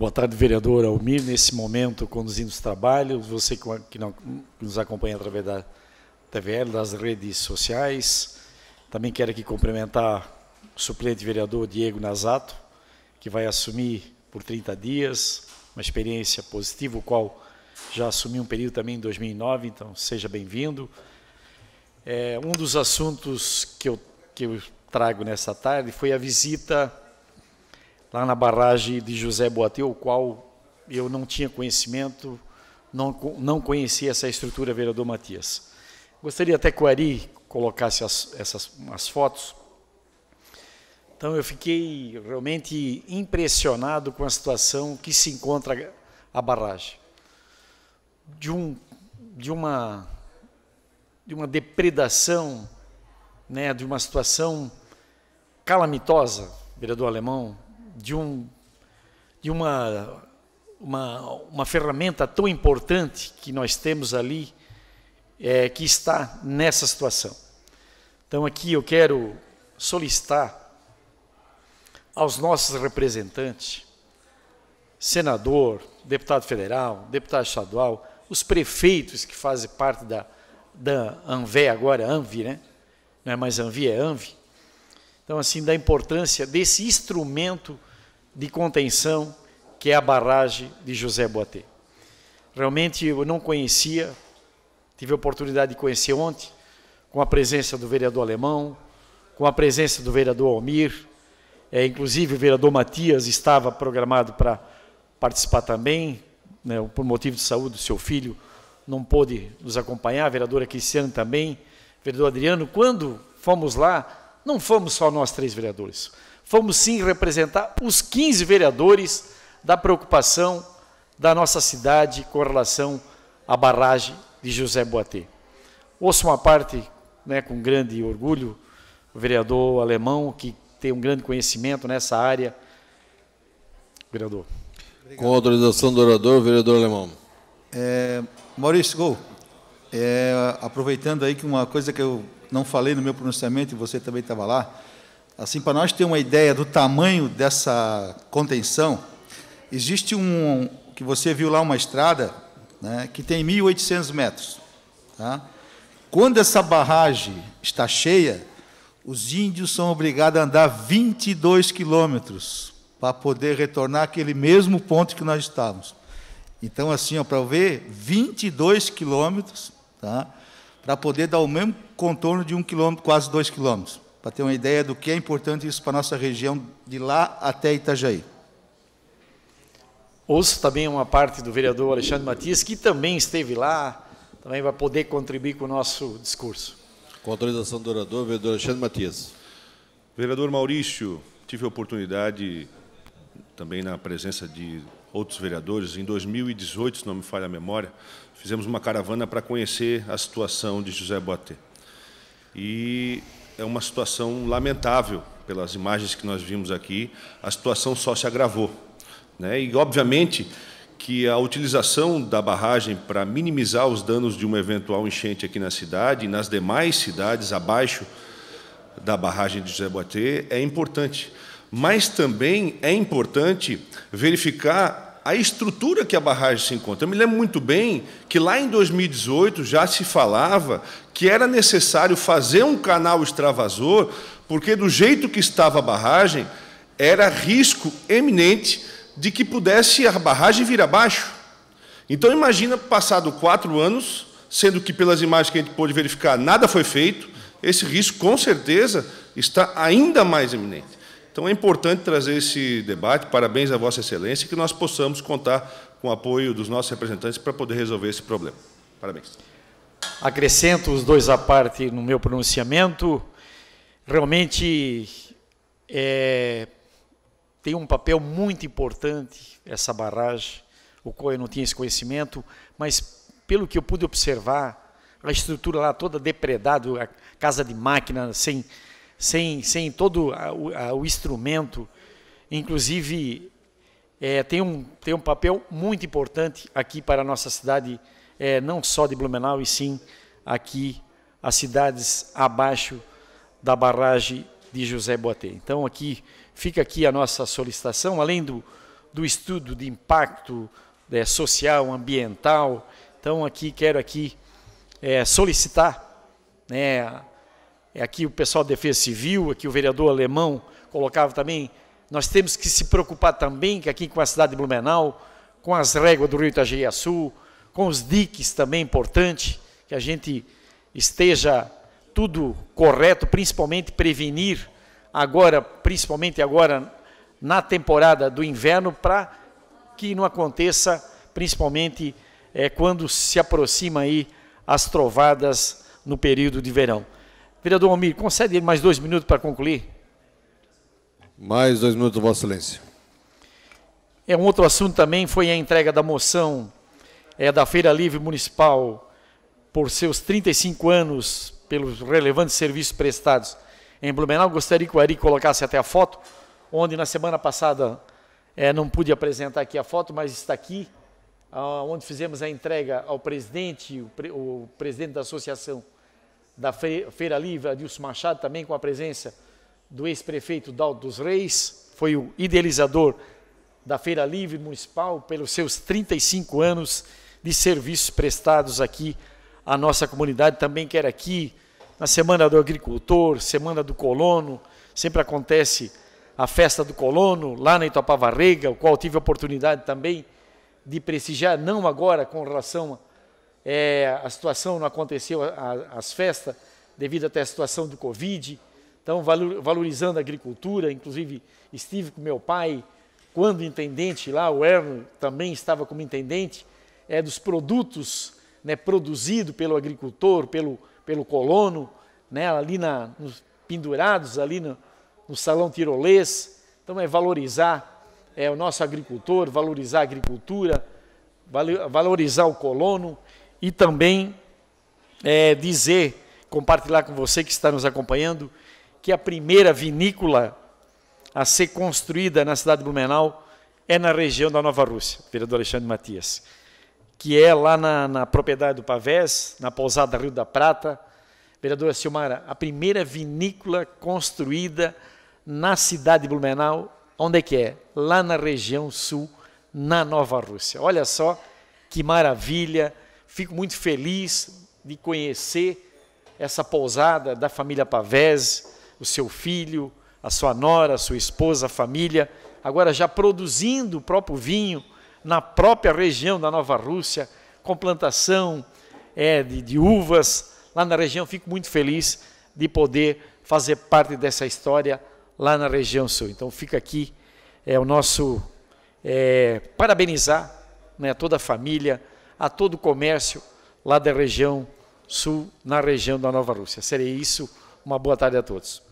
Boa tarde, vereador Almir, nesse momento conduzindo os trabalhos, você que nos acompanha através da TVL, das redes sociais. Também quero aqui cumprimentar o suplente vereador Diego Nazato, que vai assumir por 30 dias, uma experiência positiva, o qual já assumiu um período também em 2009, então seja bem-vindo. É, um dos assuntos que eu, que eu trago nessa tarde foi a visita lá na barragem de José Boateu, o qual eu não tinha conhecimento, não, não conhecia essa estrutura, vereador Matias. Gostaria até que o Ari colocasse as, essas as fotos. Então eu fiquei realmente impressionado com a situação que se encontra a barragem. De, um, de, uma, de uma depredação, né, de uma situação calamitosa, vereador alemão, de, um, de uma, uma, uma ferramenta tão importante que nós temos ali, é, que está nessa situação. Então, aqui eu quero solicitar aos nossos representantes, senador, deputado federal, deputado estadual, os prefeitos que fazem parte da, da ANVE agora, ANVI, né? não é mais ANVI, é ANVI. Então, assim, da importância desse instrumento de contenção que é a barragem de José Boatê. Realmente eu não conhecia, tive a oportunidade de conhecer ontem, com a presença do vereador Alemão, com a presença do vereador Almir, é, inclusive o vereador Matias estava programado para participar também, né, por motivo de saúde do seu filho, não pôde nos acompanhar, a vereadora Cristiano também, vereador Adriano. Quando fomos lá, não fomos só nós três vereadores, fomos sim representar os 15 vereadores da preocupação da nossa cidade com relação à barragem de José Boatê. Ouço uma parte né, com grande orgulho, o vereador alemão, que tem um grande conhecimento nessa área. Vereador. Obrigado. Com autorização do orador, vereador alemão. É, Maurício Gol, é, aproveitando aí que uma coisa que eu não falei no meu pronunciamento e você também estava lá, Assim, para nós ter uma ideia do tamanho dessa contenção, existe um que você viu lá uma estrada né, que tem 1.800 metros. Tá? Quando essa barragem está cheia, os índios são obrigados a andar 22 quilômetros para poder retornar aquele mesmo ponto que nós estávamos. Então, assim, para ver, 22 quilômetros, tá? para poder dar o mesmo contorno de um quilômetro, quase dois quilômetros para ter uma ideia do que é importante isso para a nossa região, de lá até Itajaí. Ouço também uma parte do vereador Alexandre Matias, que também esteve lá, também vai poder contribuir com o nosso discurso. Com autorização do orador, vereador Alexandre Matias. Vereador Maurício, tive a oportunidade, também na presença de outros vereadores, em 2018, se não me falha a memória, fizemos uma caravana para conhecer a situação de José Boatê. E é uma situação lamentável, pelas imagens que nós vimos aqui, a situação só se agravou. Né? E, obviamente, que a utilização da barragem para minimizar os danos de uma eventual enchente aqui na cidade e nas demais cidades abaixo da barragem de José Boatê é importante. Mas também é importante verificar a estrutura que a barragem se encontra. Eu me lembro muito bem que lá em 2018 já se falava que era necessário fazer um canal extravasor, porque do jeito que estava a barragem, era risco eminente de que pudesse a barragem vir abaixo. Então imagina, passado quatro anos, sendo que pelas imagens que a gente pôde verificar nada foi feito, esse risco com certeza está ainda mais eminente. Então é importante trazer esse debate. Parabéns à Vossa Excelência, que nós possamos contar com o apoio dos nossos representantes para poder resolver esse problema. Parabéns. Acrescento os dois à parte no meu pronunciamento. Realmente é, tem um papel muito importante essa barragem, o COE não tinha esse conhecimento, mas pelo que eu pude observar, a estrutura lá toda depredada, a casa de máquina sem. Assim, sem, sem todo a, a, o instrumento, inclusive é, tem, um, tem um papel muito importante aqui para a nossa cidade, é, não só de Blumenau, e sim aqui as cidades abaixo da barragem de José Boatê. Então aqui fica aqui a nossa solicitação, além do, do estudo de impacto é, social, ambiental. Então aqui quero aqui é, solicitar né, é aqui o pessoal da Defesa Civil, aqui o vereador alemão colocava também, nós temos que se preocupar também, que aqui com a cidade de Blumenau, com as réguas do rio itajaí com os diques também importante, que a gente esteja tudo correto, principalmente prevenir agora, principalmente agora na temporada do inverno, para que não aconteça, principalmente é, quando se aproxima aí as trovadas no período de verão. Vereador Almir, concede ele mais dois minutos para concluir. Mais dois minutos, Vossa Excelência. É, um outro assunto também foi a entrega da moção é, da Feira Livre Municipal por seus 35 anos, pelos relevantes serviços prestados em Blumenau. Gostaria que o Ari colocasse até a foto, onde na semana passada é, não pude apresentar aqui a foto, mas está aqui, ah, onde fizemos a entrega ao presidente, o, pre, o presidente da associação, da Feira Livre, Adilson Machado, também com a presença do ex-prefeito Daldo dos Reis, foi o idealizador da Feira Livre Municipal pelos seus 35 anos de serviços prestados aqui à nossa comunidade. Também quero aqui, na Semana do Agricultor, Semana do Colono, sempre acontece a Festa do Colono, lá na Itapavarrega, o qual tive a oportunidade também de prestigiar, não agora com relação a é, a situação não aconteceu, a, as festas, devido até a situação do Covid. Então, valorizando a agricultura, inclusive estive com meu pai, quando intendente lá, o Erno também estava como intendente, é, dos produtos né, produzidos pelo agricultor, pelo, pelo colono, né, ali na, nos, pendurados ali no, no salão tirolês. Então, é valorizar é, o nosso agricultor, valorizar a agricultura, valorizar o colono e também é, dizer, compartilhar com você que está nos acompanhando, que a primeira vinícola a ser construída na cidade de Blumenau é na região da Nova Rússia, vereador Alexandre Matias, que é lá na, na propriedade do Pavés, na pousada Rio da Prata. Vereadora Silmara, a primeira vinícola construída na cidade de Blumenau, onde é que é? Lá na região sul, na Nova Rússia. Olha só que maravilha! Fico muito feliz de conhecer essa pousada da família Pavese, o seu filho, a sua nora, a sua esposa, a família, agora já produzindo o próprio vinho na própria região da Nova Rússia, com plantação é, de, de uvas lá na região. Fico muito feliz de poder fazer parte dessa história lá na região sul. Então fica aqui é, o nosso é, parabenizar né, toda a família, a todo o comércio lá da região sul, na região da Nova Rússia. Seria isso. Uma boa tarde a todos.